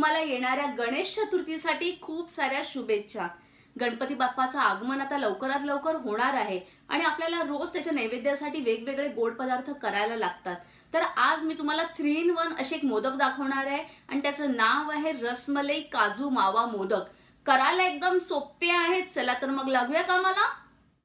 तुम्हाला येणाऱ्या गणेश चतुर्थीसाठी खूप साऱ्या शुभेच्छा गणपती बाप्पाचं आगमन आता लवकरात लवकर होणार आहे आणि आपल्याला रोज त्याच्या नैवेद्यासाठी वेगवेगळे गोड पदार्थ करायला लागतात तर आज मी तुम्हाला थ्री इन वन असे एक मोदक दाखवणार आहे आणि त्याचं नाव आहे रसमलई काजू मावा मोदक करायला एकदम सोपे आहेत चला तर मग लागूया का मला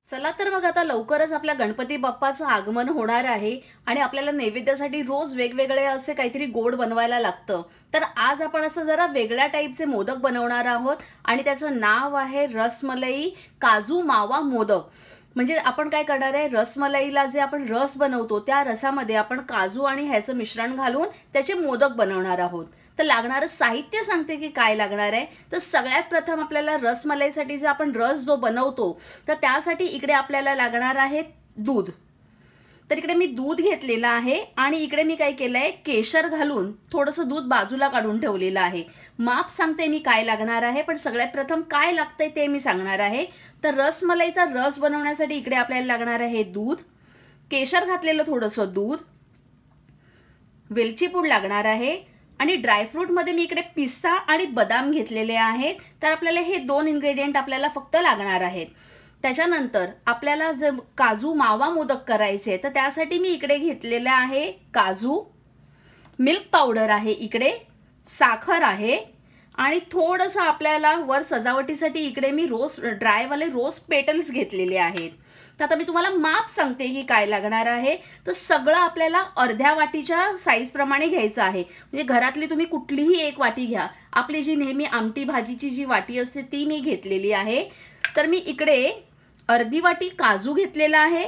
चला तर मग आता लवकरच आपल्या गणपती बाप्पाचं आगमन होणार आहे आणि आपल्याला नैवेद्यासाठी रोज वेगवेगळे असे काहीतरी गोड बनवायला लागतं तर आज आपण असं जरा वेगळ्या टाईपचे मोदक बनवणार आहोत आणि त्याचं नाव आहे रसमलई काजू मावा मोदक म्हणजे आपण काय करणार आहे रसमलाईला जे आपण रस बनवतो त्या रसामध्ये आपण काजू आणि ह्याचं मिश्रण घालून त्याचे मोदक बनवणार आहोत तर लागणारं साहित्य सांगते की काय लागणार आहे तर सगळ्यात प्रथम आपल्याला रसमलाईसाठी जे आपण रस जो बनवतो तर त्यासाठी इकडे आपल्याला लागणार आहे दूध तर इकडे मी दूध घेतलेलं आहे आणि इकडे मी काय केलंय केशर घालून थोडंसं दूध बाजूला काढून ठेवलेलं आहे माप सांगते मी काय लागणार आहे पण सगळ्यात प्रथम काय लागतंय ते मी सांगणार आहे तर रसमलाईचा रस बनवण्यासाठी इकडे आपल्याला लागणार आहे दूध केशर घातलेलं थोडंसं दूध वेलची पूड लागणार आहे आणि ड्रायफ्रूटमध्ये मी इकडे पिस्ता आणि बदाम घेतलेले आहेत तर आपल्याला हे दोन इन्ग्रेडियंट आपल्याला फक्त लागणार आहेत त्याच्यानंतर आपल्याला जर काजू मावा मोदक करायचे तर त्यासाठी मी इकडे घेतलेलं आहे काजू मिल्क पावडर आहे इकडे साखर आहे आणि थोडंसं आपल्याला वर सजावटीसाठी इकडे मी रोज ड्रायवाले रोस पेटल्स घेतलेले आहेत तर आता मी तुम्हाला माप सांगते की काय लागणार आहे तर सगळं आपल्याला अर्ध्या वाटीच्या साईजप्रमाणे घ्यायचं आहे म्हणजे घरातली तुम्ही कुठलीही एक वाटी घ्या आपली जी नेहमी आमटी भाजीची जी वाटी असते ती मी घेतलेली आहे तर मी इकडे अर्धी वाटी काजू घेतलेला आहे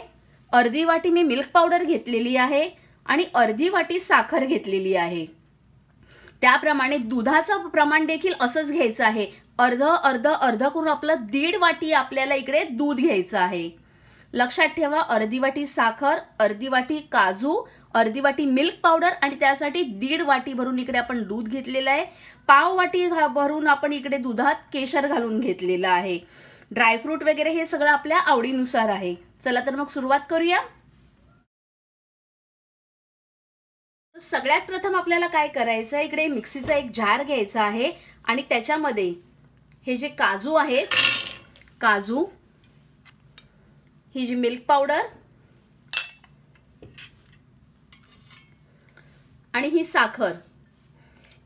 अर्धी वाटी मी मिल्क पावडर घेतलेली आहे आणि अर्धी वाटी साखर घेतलेली आहे त्याप्रमाणे दुधाचं प्रमाण देखील असंच घ्यायचं आहे अर्ध अर्ध अर्ध करून आपलं दीड वाटी आपल्याला इकडे दूध घ्यायचं आहे लक्षात ठेवा अर्धी वाटी साखर अर्धी वाटी काजू अर्धी वाटी मिल्क पावडर आणि त्यासाठी दीड वाटी भरून इकडे आपण दूध घेतलेलं आहे पाव वाटी भरून आपण इकडे दुधात केशर घालून घेतलेला आहे ड्रायफ्रूट वगैरे हे सगळं आपल्या आवडीनुसार आहे चला तर मग सुरुवात करूया सगळ्यात प्रथम आपल्याला काय करायचं इकडे मिक्सीचा एक जार घ्यायचा आहे आणि त्याच्यामध्ये हे जे काजू आहेत काजू ही जी मिल्क पावडर आणि ही साखर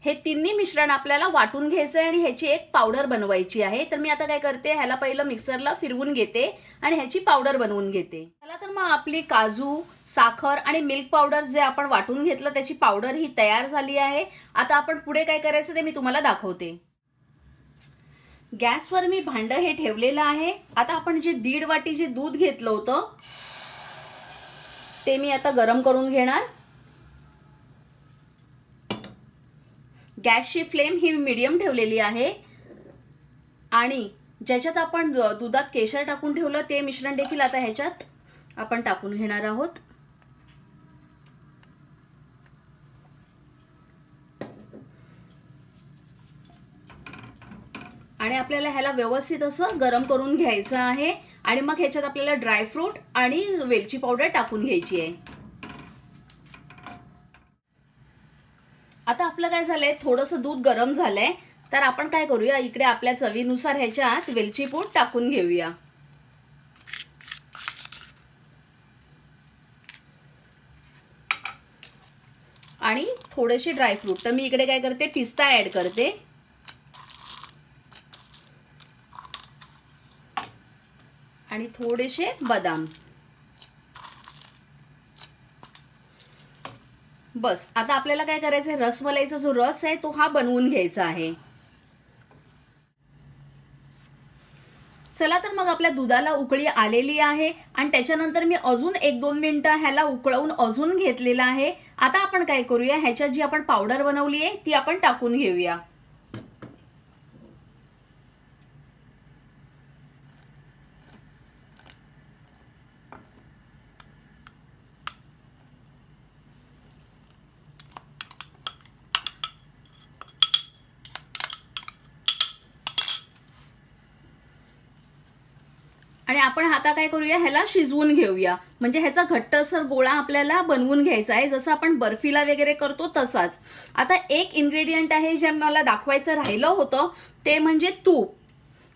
हे तिन्ही मिश्रण आपल्याला वाटून घ्यायचं आहे आणि ह्याची एक पावडर बनवायची आहे तर मी आता काय करते ह्याला पहिलं मिक्सरला फिरवून घेते आणि ह्याची पावडर बनवून घेते चला तर मग आपली काजू साखर आणि मिल्क पावडर जे आपण वाटून घेतलं त्याची पावडर ही तयार झाली आहे आता आपण पुढे काय करायचं ते मी तुम्हाला दाखवते गॅसवर मी भांडं हे ठेवलेलं आहे आता आपण जे दीड वाटी जे दूध घेतलं होतं ते मी आता गरम करून घेणार गॅसची फ्लेम ही मीडियम ठेवलेली आहे आणि ज्याच्यात आपण दुधात केशर टाकून ठेवलं ते मिश्रण देखील आता ह्याच्यात आपण टाकून घेणार आहोत आणि आपल्याला ह्याला व्यवस्थित असं गरम करून घ्यायचं आहे आणि मग ह्याच्यात आपल्याला ड्रायफ्रूट आणि वेलची पावडर टाकून घ्यायची आहे आता आपलं काय झालंय थोडंसं दूध गरम झालंय तर आपण काय करूया इकडे आपल्या चवीनुसार ह्याच्यात वेलची पूड टाकून घेऊया आणि थोडेसे ड्रायफ्रूट तर मी इकडे काय करते पिस्ता ऍड करते आणि थोडेसे बदाम बस आता आपल्याला काय करायचं आहे रसमलाईचा जो रस आहे तो हा बनवून घ्यायचा आहे चला तर मग आपल्या दुधाला उकळी आलेली आहे आणि त्याच्यानंतर मी अजून एक दोन मिनिटं ह्याला उकळवून अजून घेतलेला आहे आता आपण काय करूया ह्याच्यात जी आपण पावडर बनवली आहे ती आपण टाकून घेऊया आणि आपण आता काय करूया ह्याला शिजवून घेऊया म्हणजे ह्याचा घट्टसर गोळा आपल्याला बनवून घ्यायचा आहे जसं आपण बर्फीला वगैरे करतो तसाच आता एक इन्ग्रेडियंट आहे जे मला दाखवायचं राहिलं होतं ते म्हणजे तूप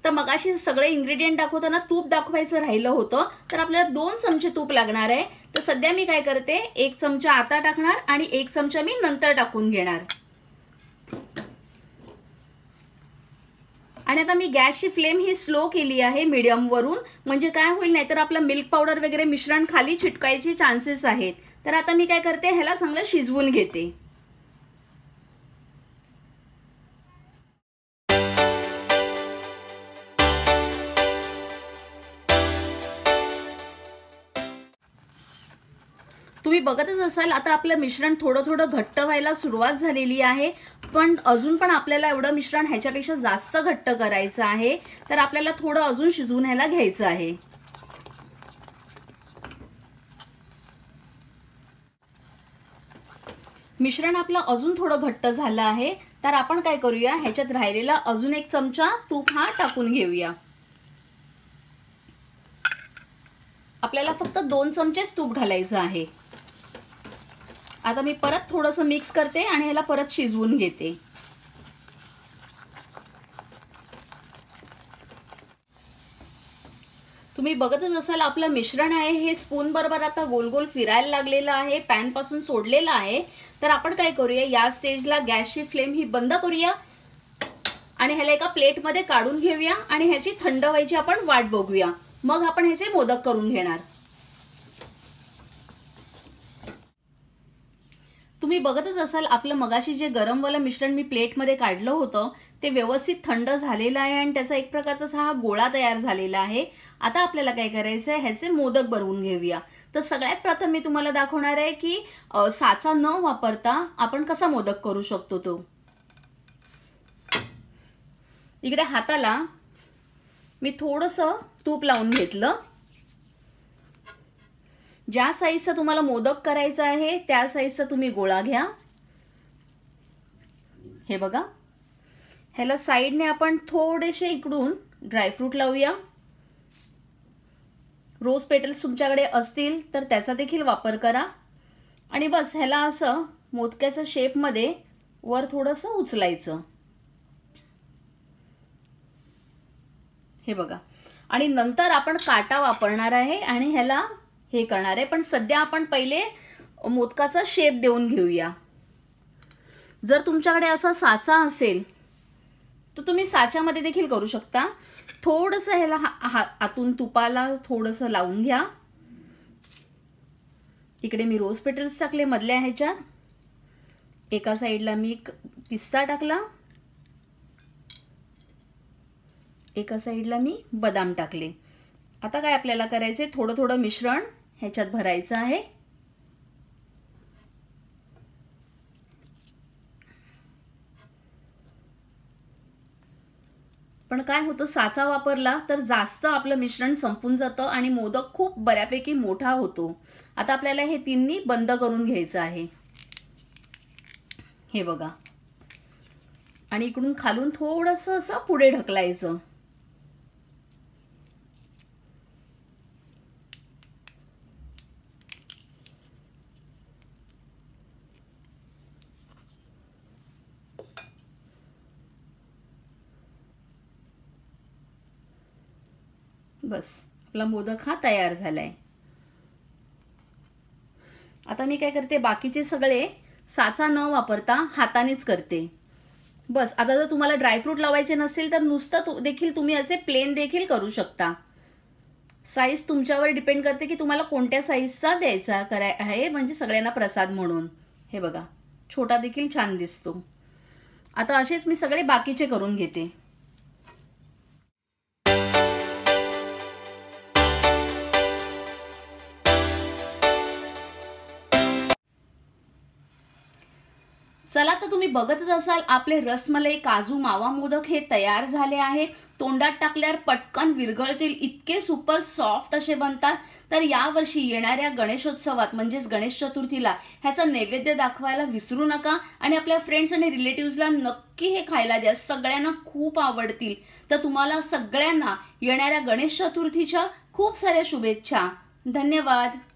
तर मगाशी सगळे इन्ग्रेडियंट दाखवताना तूप दाखवायचं राहिलं होतं तर आपल्याला दोन चमचे तूप लागणार आहे तर सध्या मी काय करते एक चमचा आता टाकणार आणि एक चमचा मी नंतर टाकून घेणार आणि आता मी गॅसची फ्लेम ही स्लो केली आहे वरून म्हणजे काय होईल नाहीतर आपलं मिल्क पावडर वगैरे मिश्रण खाली चिटकायचे चान्सेस आहेत तर आता मी काय करते ह्याला चांगलं शिजवून घेते तुम्ही बघतच असाल आता आपलं मिश्रण थोडं थोडं घट्ट व्हायला सुरुवात झालेली आहे पण अजून पण आपल्याला एवढं मिश्रण ह्याच्यापेक्षा जास्त घट्ट करायचं आहे तर आपल्याला थोडं अजून शिजवून ह्याला घ्यायचं आहे मिश्रण आपलं अजून थोडं घट्ट झालं आहे तर आपण काय करूया ह्याच्यात राहिलेला अजून एक चमचा तूप हा टाकून घेऊया आपल्याला फक्त दोन चमचेच तूप घालायचं आहे आता मी परत थोडंसं मिक्स करते आणि ह्याला परत शिजवून घेते तुम्ही बघतच असाल आपलं मिश्रण आहे हे स्पून बरोबर आता गोल गोल फिरायला लागलेलं आहे पॅन पासून सोडलेलं आहे तर आपण काय करूया या स्टेजला गॅसची फ्लेम ही बंद करूया आणि ह्याला एका प्लेटमध्ये काढून घेऊया आणि ह्याची थंड व्हायची आपण वाट बघूया मग आपण ह्याचे मोदक करून घेणार तुम्ही बघतच असाल आपलं मगाशी जे गरमवालं मिश्रण मी प्लेटमध्ये काढलं होतं ते व्यवस्थित थंड झालेलं आहे आणि त्याचा एक प्रकारचा हा गोळा तयार झालेला आहे आता आपल्याला काय करायचं आहे ह्याचे मोदक बनवून घेऊया तर सगळ्यात प्रथम मी तुम्हाला दाखवणार आहे की साचा न वापरता आपण कसा मोदक करू शकतो तो इकडे हाताला मी थोडंसं तूप लावून घेतलं ज्या साईजचा तुम्हाला मोदक करायचा आहे त्या साईजचा तुम्ही गोळा घ्या हे बघा ह्याला साईडने आपण थोडेसे इकडून ड्रायफ्रूट लावूया रोज पेटल्स तुमच्याकडे असतील तर त्याचा देखील वापर करा आणि बस ह्याला असं मोदक्याचं शेपमध्ये वर थोडंसं उचलायचं हे बघा आणि नंतर आपण काटा वापरणार आहे आणि ह्याला हे करणार आहे पण सध्या आपण पहिले मोदकाचा शेप देऊन घेऊया जर तुमच्याकडे असा साचा असेल तर तुम्ही साच्यामध्ये देखील करू शकता थोडस ह्याला आतून तुपाला थोडस लावून घ्या इकडे मी रोज पेटल्स टाकले मधल्या ह्याच्यात एका साईडला मी एक पिस्ता टाकला एका साईडला मी बदाम टाकले आता काय आपल्याला करायचं थोडं थोडं मिश्रण ह्याच्यात भरायचं आहे पण काय होतं साचा वापरला तर जास्त आपलं मिश्रण संपून जातं आणि मोदक खूप बऱ्यापैकी मोठा होतो आता आपल्याला हे तिन्ही बंद करून घ्यायचं आहे हे बघा आणि इकडून खालून थोडंसं असं पुढे ढकलायचं बस आपला मोदक हा तयार झालाय आता मी काय करते बाकीचे सगळे साचा न वापरता हातानेच करते बस आता जर तुम्हाला ड्रायफ्रूट लावायचे नसेल तर नुसतं तु देखील तुम्ही असे प्लेन देखील करू शकता साईज तुमच्यावर डिपेंड करते की तुम्हाला कोणत्या साईजचा द्यायचा कराय आहे म्हणजे सगळ्यांना प्रसाद म्हणून हे बघा छोटा देखील छान दिसतो आता असेच मी सगळे बाकीचे करून घेते चला तर तुम्ही बघतच असाल आपले रसमलाई काजू मावा मोदक हे तयार झाले आहेत तोंडात टाकल्यावर पटकन विरघळतील इतके सुपर सॉफ्ट असे बनतात तर यावर्षी येणाऱ्या गणेशोत्सवात म्हणजेच गणेश चतुर्थीला ह्याचं नैवेद्य दाखवायला विसरू नका आणि आपल्या फ्रेंड्स आणि रिलेटिव्सला नक्की हे खायला द्या सगळ्यांना खूप आवडतील तर तुम्हाला सगळ्यांना येणाऱ्या गणेश चतुर्थीच्या खूप साऱ्या शुभेच्छा धन्यवाद